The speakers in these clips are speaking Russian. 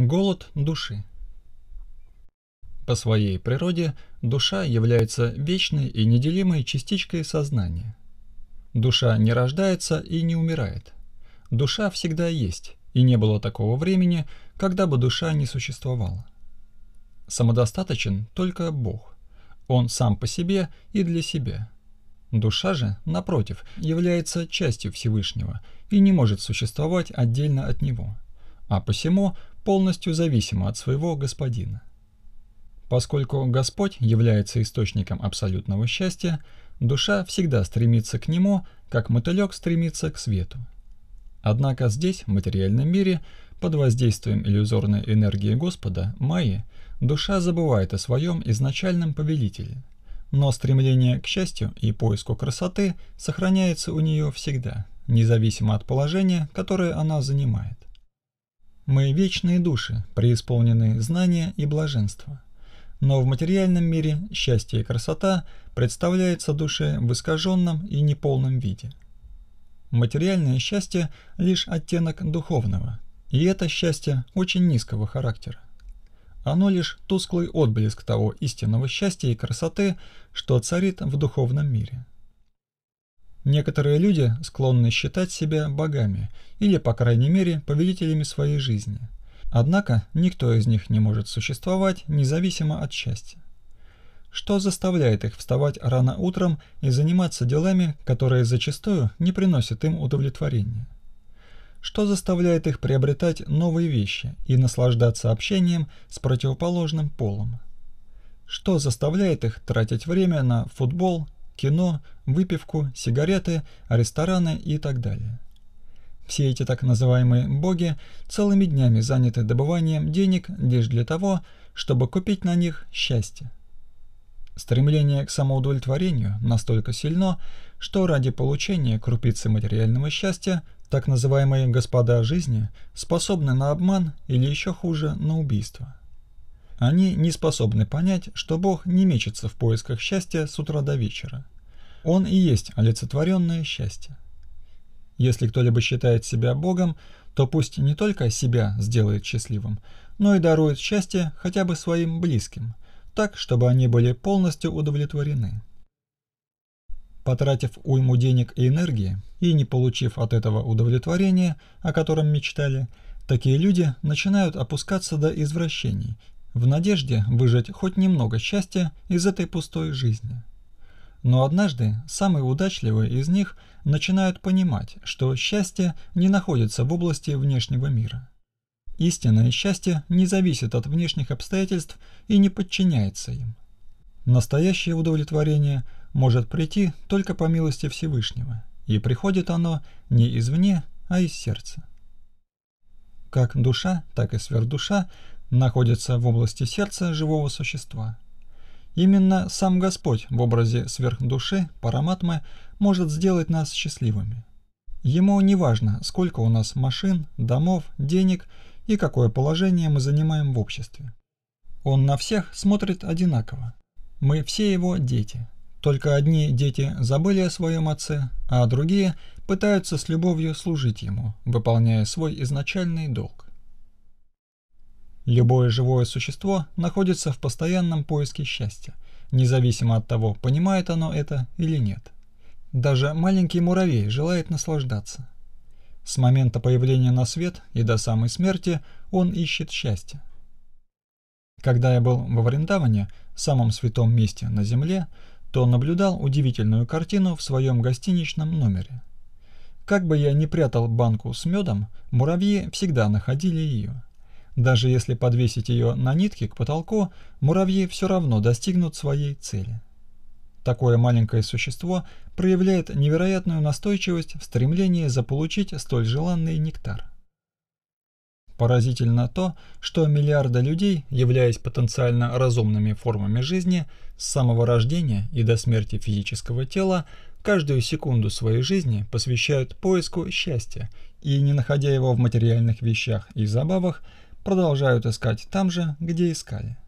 Голод души. По своей природе душа является вечной и неделимой частичкой сознания. Душа не рождается и не умирает. Душа всегда есть, и не было такого времени, когда бы душа не существовала. Самодостаточен только Бог. Он сам по себе и для себя. Душа же, напротив, является частью Всевышнего и не может существовать отдельно от Него а посему полностью зависима от своего господина. Поскольку Господь является источником абсолютного счастья, душа всегда стремится к Нему, как мотылек стремится к свету. Однако здесь, в материальном мире, под воздействием иллюзорной энергии Господа, Майи, душа забывает о своем изначальном повелителе. Но стремление к счастью и поиску красоты сохраняется у нее всегда, независимо от положения, которое она занимает. Мы вечные души, преисполненные знания и блаженства. Но в материальном мире счастье и красота представляется душе в искаженном и неполном виде. Материальное счастье – лишь оттенок духовного, и это счастье очень низкого характера. Оно лишь тусклый отблеск того истинного счастья и красоты, что царит в духовном мире. Некоторые люди склонны считать себя богами или, по крайней мере, повелителями своей жизни. Однако никто из них не может существовать независимо от счастья. Что заставляет их вставать рано утром и заниматься делами, которые зачастую не приносят им удовлетворения? Что заставляет их приобретать новые вещи и наслаждаться общением с противоположным полом? Что заставляет их тратить время на футбол, кино, выпивку, сигареты, рестораны и так далее. Все эти так называемые «боги» целыми днями заняты добыванием денег лишь для того, чтобы купить на них счастье. Стремление к самоудовлетворению настолько сильно, что ради получения крупицы материального счастья так называемые «господа жизни» способны на обман или еще хуже на убийство. Они не способны понять, что Бог не мечется в поисках счастья с утра до вечера. Он и есть олицетворенное счастье. Если кто-либо считает себя Богом, то пусть не только себя сделает счастливым, но и дарует счастье хотя бы своим близким, так, чтобы они были полностью удовлетворены. Потратив уйму денег и энергии и не получив от этого удовлетворения, о котором мечтали, такие люди начинают опускаться до извращений в надежде выжать хоть немного счастья из этой пустой жизни. Но однажды самые удачливые из них начинают понимать, что счастье не находится в области внешнего мира. Истинное счастье не зависит от внешних обстоятельств и не подчиняется им. Настоящее удовлетворение может прийти только по милости Всевышнего, и приходит оно не извне, а из сердца. Как душа, так и сверхдуша находится в области сердца живого существа. Именно сам Господь в образе сверхдуши, параматмы, может сделать нас счастливыми. Ему не важно, сколько у нас машин, домов, денег и какое положение мы занимаем в обществе. Он на всех смотрит одинаково. Мы все его дети. Только одни дети забыли о своем отце, а другие пытаются с любовью служить ему, выполняя свой изначальный долг. Любое живое существо находится в постоянном поиске счастья, независимо от того, понимает оно это или нет. Даже маленький муравей желает наслаждаться. С момента появления на свет и до самой смерти он ищет счастье. Когда я был во Вриндаване, самом святом месте на земле, то наблюдал удивительную картину в своем гостиничном номере. Как бы я ни прятал банку с медом, муравьи всегда находили ее. Даже если подвесить ее на нитке к потолку, муравьи все равно достигнут своей цели. Такое маленькое существо проявляет невероятную настойчивость в стремлении заполучить столь желанный нектар. Поразительно то, что миллиарды людей, являясь потенциально разумными формами жизни, с самого рождения и до смерти физического тела, каждую секунду своей жизни посвящают поиску счастья и, не находя его в материальных вещах и забавах, продолжают искать там же, где искали.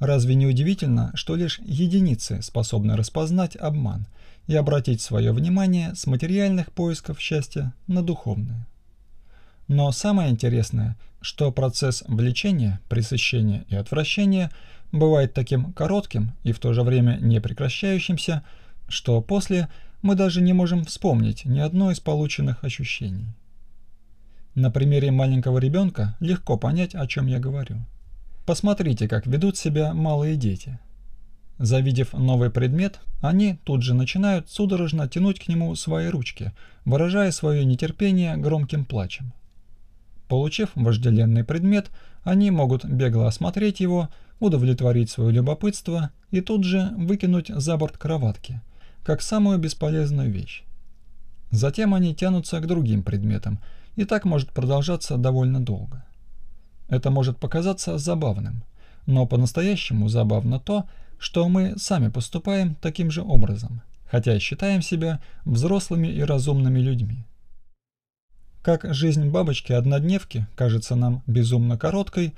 Разве не удивительно, что лишь единицы способны распознать обман и обратить свое внимание с материальных поисков счастья на духовное? Но самое интересное, что процесс влечения, пресыщения и отвращения бывает таким коротким и в то же время не прекращающимся, что после мы даже не можем вспомнить ни одно из полученных ощущений. На примере маленького ребенка легко понять, о чем я говорю. Посмотрите, как ведут себя малые дети. Завидев новый предмет, они тут же начинают судорожно тянуть к нему свои ручки, выражая свое нетерпение громким плачем. Получив вожделенный предмет, они могут бегло осмотреть его, удовлетворить свое любопытство и тут же выкинуть за борт кроватки, как самую бесполезную вещь. Затем они тянутся к другим предметам – и так может продолжаться довольно долго. Это может показаться забавным, но по-настоящему забавно то, что мы сами поступаем таким же образом, хотя считаем себя взрослыми и разумными людьми. Как жизнь бабочки-однодневки кажется нам безумно короткой,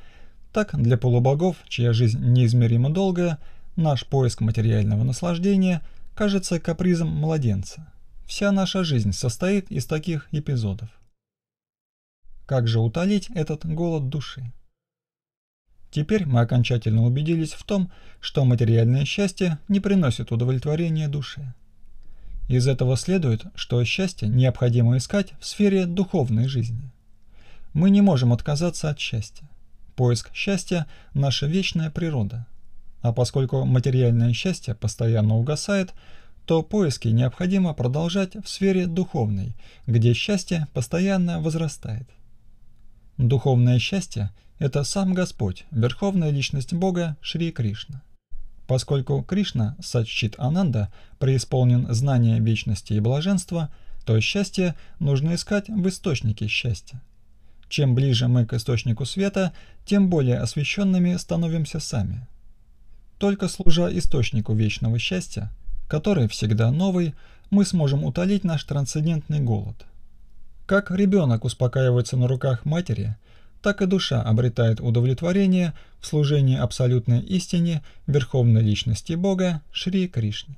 так для полубогов, чья жизнь неизмеримо долгая, наш поиск материального наслаждения кажется капризом младенца. Вся наша жизнь состоит из таких эпизодов. Как же утолить этот голод души? Теперь мы окончательно убедились в том, что материальное счастье не приносит удовлетворения душе. Из этого следует, что счастье необходимо искать в сфере духовной жизни. Мы не можем отказаться от счастья. Поиск счастья – наша вечная природа. А поскольку материальное счастье постоянно угасает, то поиски необходимо продолжать в сфере духовной, где счастье постоянно возрастает. Духовное счастье – это сам Господь, верховная личность Бога Шри Кришна. Поскольку Кришна, саччит Ананда, преисполнен знания вечности и блаженства, то счастье нужно искать в источнике счастья. Чем ближе мы к источнику света, тем более освещенными становимся сами. Только служа источнику вечного счастья, который всегда новый, мы сможем утолить наш трансцендентный голод – как ребенок успокаивается на руках матери, так и душа обретает удовлетворение в служении абсолютной истине Верховной Личности Бога Шри Кришне.